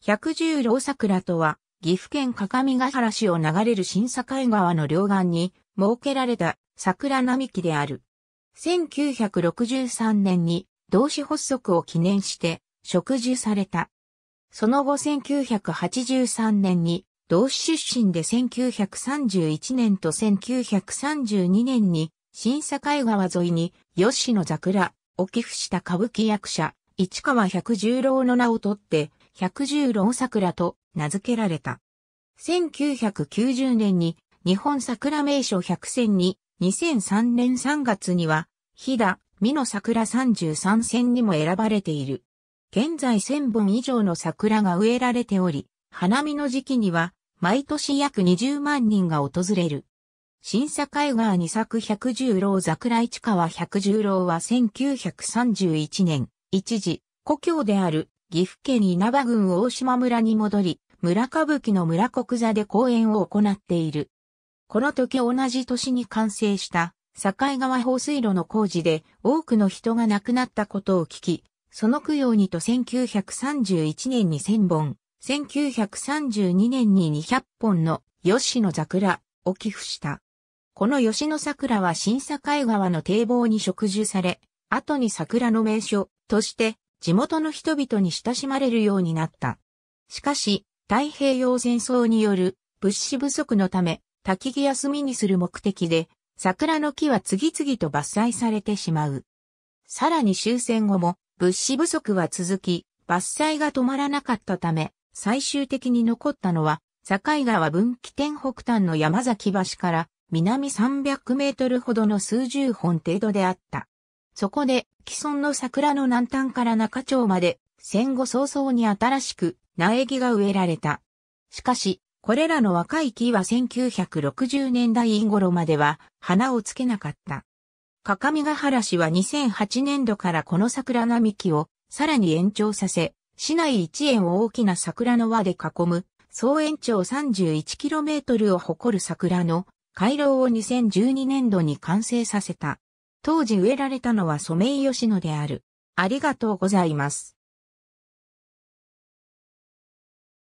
百十郎桜とは、岐阜県各務原市を流れる新境川の両岸に設けられた桜並木である。1963年に同志発足を記念して植樹された。その後1983年に同志出身で1931年と1932年に新境川沿いに吉野桜を寄付した歌舞伎役者市川百十郎の名をとって百十郎桜と名付けられた。1990年に日本桜名所100選に、2003年3月には、飛騨、美の桜33選にも選ばれている。現在1000本以上の桜が植えられており、花見の時期には、毎年約20万人が訪れる。新境川に咲く百十郎桜市川百十郎は1931年、一時、故郷である岐阜県稲葉郡大島村に戻り、村歌舞伎の村国座で公演を行っている。この時同じ年に完成した境川放水路の工事で多くの人が亡くなったことを聞き、その供養にと1931年に1000本、1932年に200本の吉野桜を寄付した。この吉野桜は新境川の堤防に植樹され、後に桜の名所として地元の人々に親しまれるようになった。しかし、太平洋戦争による物資不足のため、焚き木休みにする目的で、桜の木は次々と伐採されてしまう。さらに終戦後も物資不足は続き、伐採が止まらなかったため、最終的に残ったのは、境川分岐点北端の山崎橋から南300メートルほどの数十本程度であった。そこで、既存の桜の南端から中町まで、戦後早々に新しく苗木が植えられた。しかし、これらの若い木は1960年代頃までは花をつけなかった。各務原市は2008年度からこの桜並木をさらに延長させ、市内一円を大きな桜の輪で囲む、総延長 31km を誇る桜の回廊を2012年度に完成させた。当時植えられたのはソメイヨシノである。ありがとうございます。